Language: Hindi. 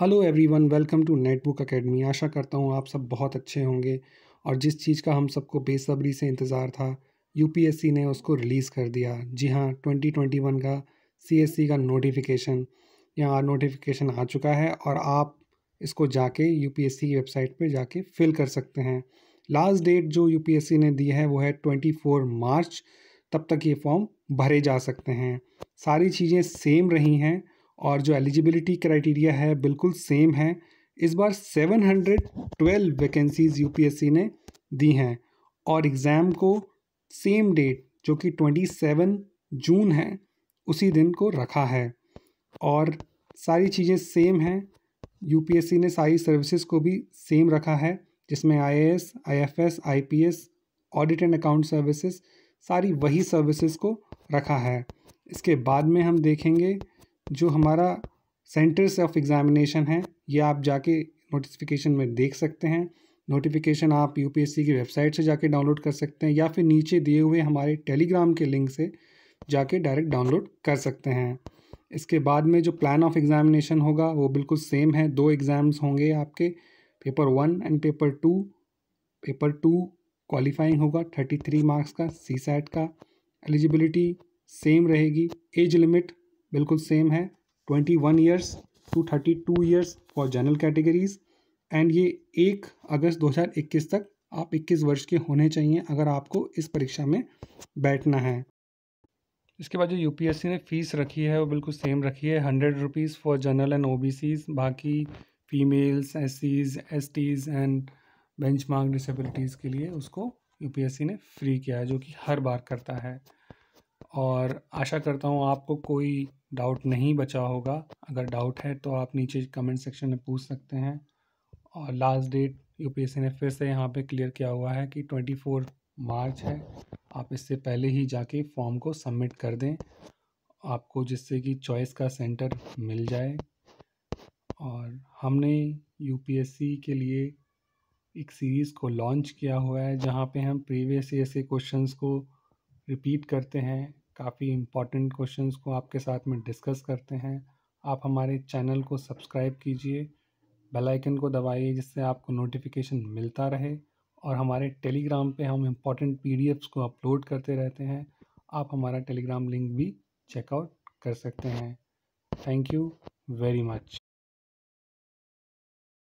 hello everyone welcome to Netbook academy आशा करता हूँ आप सब बहुत अच्छे होंगे और जिस चीज़ का हम सबको बेसब्री से इंतज़ार था यूपीएससी ने उसको रिलीज़ कर दिया जी हाँ 2021 का सीएससी का नोटिफिकेशन यहाँ नोटिफिकेशन आ चुका है और आप इसको जाके यूपीएससी की वेबसाइट पे जाके फिल कर सकते हैं लास्ट डेट जो यू ने दी है वो है ट्वेंटी मार्च तब तक ये फॉर्म भरे जा सकते हैं सारी चीज़ें सेम रही हैं और जो एलिजिबिलिटी क्राइटेरिया है बिल्कुल सेम है इस बार 712 वैकेंसीज यूपीएससी ने दी हैं और एग्ज़ाम को सेम डेट जो कि 27 जून है उसी दिन को रखा है और सारी चीज़ें सेम हैं यूपीएससी ने सारी सर्विसेज को भी सेम रखा है जिसमें IAS, IFS, IPS, audit and account services सारी वही सर्विसेज को रखा है इसके बाद में हम देखेंगे जो हमारा सेंटर्स ऑफ एग्ज़ामिनेशन है ये आप जाके नोटिफिकेशन में देख सकते हैं नोटिफिकेशन आप यूपीएससी की वेबसाइट से जाके डाउनलोड कर सकते हैं या फिर नीचे दिए हुए हमारे टेलीग्राम के लिंक से जाके डायरेक्ट डाउनलोड कर सकते हैं इसके बाद में जो प्लान ऑफ एग्ज़ामिनेशन होगा वो बिल्कुल सेम है दो एग्ज़ाम्स होंगे आपके paper one and paper two paper two qualifying होगा थर्टी थ्री मार्क्स का सी सैट का एलिजिबिलिटी सेम रहेगी एज लिमिट बिल्कुल सेम है twenty one years to thirty two years for general categories and ये एक अगस्त 2021 तक आप 21 वर्ष के होने चाहिए अगर आपको इस परीक्षा में बैठना है इसके बाद जो सी ने फ़ीस रखी है वो बिल्कुल सेम रखी है hundred rupees for general and सीज बाकी females S Cs S Ts and benchmark disabilities के लिए उसको यूपीएससी ने फ्री किया है जो कि हर बार करता है और आशा करता हूँ आपको कोई डाउट नहीं बचा होगा अगर डाउट है तो आप नीचे कमेंट सेक्शन में पूछ सकते हैं और लास्ट डेट यू ने फिर से यहाँ पे क्लियर किया हुआ है कि 24 मार्च है आप इससे पहले ही जाके फॉर्म को सबमिट कर दें आपको जिससे कि चॉइस का सेंटर मिल जाए और हमने यूपीएससी के लिए एक सीरीज़ को लॉन्च किया हुआ है जहाँ पे हम प्रीवियस ईयर से क्वेश्चंस को रिपीट करते हैं काफ़ी इम्पॉर्टेंट क्वेश्चन को आपके साथ में डिस्कस करते हैं आप हमारे चैनल को सब्सक्राइब कीजिए बेल आइकन को दबाइए जिससे आपको नोटिफिकेशन मिलता रहे और हमारे टेलीग्राम पे हम इम्पॉर्टेंट पीडीएफ्स को अपलोड करते रहते हैं आप हमारा टेलीग्राम लिंक भी चेकआउट कर सकते हैं थैंक यू वेरी मच